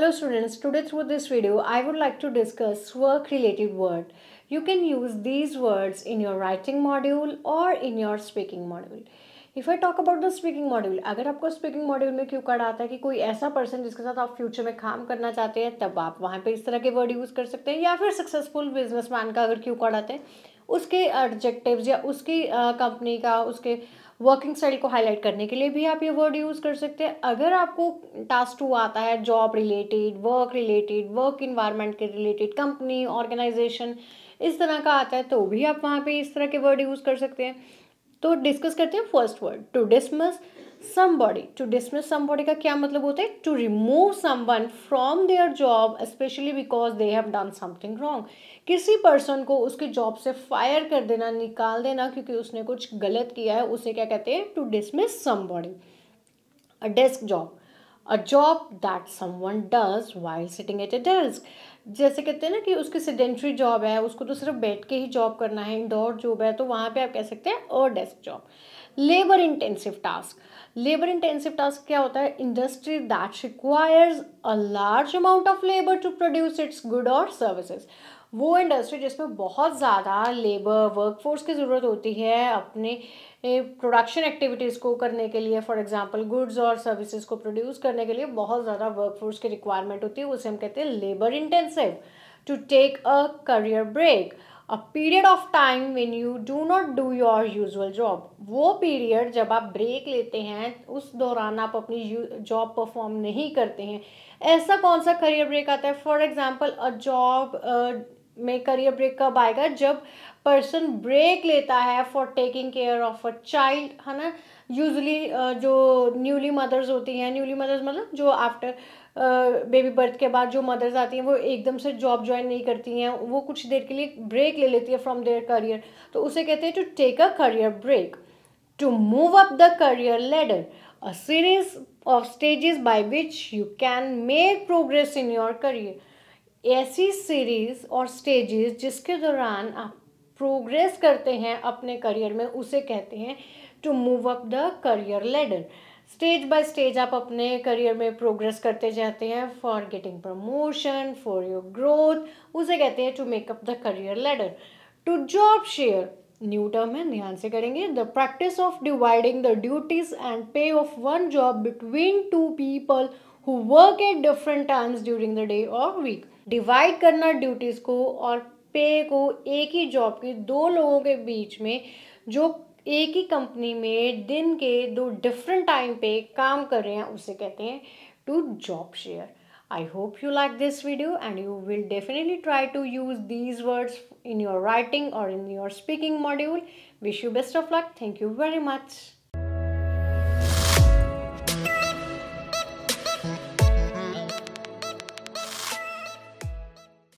Hello students, today through this video I would like to discuss work related word. You can use these words in your writing module or in your speaking module. if i talk about the speaking module agar aapko speaking module mein cue card aata hai ki koi aisa person jiske sath aap future mein kaam karna chahte हैं tab aap wahan pe is tarah ke word use kar sakte hain ya fir successful businessman ka agar cue card aata hai उसके adjectives या उसकी company का उसके working style को highlight करने के लिए भी आप ये वर्ड यूज़ कर सकते हैं अगर आपको टास्क टू आता है job related work related work environment के रिलेटेड कंपनी ऑर्गेनाइजेशन इस तरह का आता है तो भी आप वहाँ पे इस तरह के वर्ड यूज़ कर सकते हैं तो डिस्कस करते हैं first word to dismiss somebody to dismiss somebody का क्या मतलब होता है to remove someone from their job specially because they have done something wrong किसी पर्सन को उसके जॉब से फायर कर देना निकाल देना क्योंकि उसने कुछ गलत किया है उसे क्या कहते हैं to dismiss somebody a desk job a job that someone does while sitting at a desk जैसे कहते हैं ना कि उसकी सेडेंट्री जॉब है उसको तो सिर्फ बैठ के ही जॉब करना है इंडोर जॉब है तो वहाँ पे आप कह सकते हैं और desk job labour intensive task labour intensive task क्या होता है industry that requires a large amount of labour to produce its goods और सर्विसेज वो इंडस्ट्री जिसमें बहुत ज़्यादा लेबर वर्कफोर्स की ज़रूरत होती है अपने प्रोडक्शन एक्टिविटीज़ को करने के लिए फॉर एग्जांपल गुड्स और सर्विसेज को प्रोड्यूस करने के लिए बहुत ज़्यादा वर्कफोर्स की रिक्वायरमेंट होती है उसे हम कहते हैं labour intensive to take a career break a period of time when you do not do your usual job वो पीरियड जब आप ब्रेक लेते हैं उस दौरान आप अपनी जॉब परफॉर्म नहीं करते हैं ऐसा कौन सा करियर ब्रेक आता है फॉर एग्जाम्पल अ जॉब में करियर ब्रेक कब आएगा जब पर्सन ब्रेक लेता है for taking care of a child है ना यूजली जो न्यूली मदर्स होती हैं न्यूली मदर्स मतलब जो आफ्टर बेबी बर्थ के बाद जो मदर्स आती हैं वो एकदम से जॉब ज्वाइन नहीं करती हैं वो कुछ देर के लिए ब्रेक ले लेती है फ्रॉम देयर करियर तो उसे कहते हैं to take a career break to move up the career ladder a series of stages by which you can make progress in your career ऐसी सीरीज़ और स्टेजेस जिसके दौरान आप प्रोग्रेस करते हैं अपने करियर में उसे कहते हैं to move up the career ladder stage by stage आप अपने करियर में प्रोग्रेस करते जाते हैं for getting promotion for your growth उसे कहते हैं to make up the career ladder to job share new term है ध्यान से करेंगे the practice of dividing the duties and pay of one job between two people who work at different times during the day और week divide करना duties को और पे को एक ही जॉब के दो लोगों के बीच में जो एक ही कंपनी में दिन के दो डिफरेंट टाइम पे काम कर रहे हैं उसे कहते हैं to job share I hope you like this video and you will definitely try to use these words in your writing और in your speaking module wish you best of luck thank you very much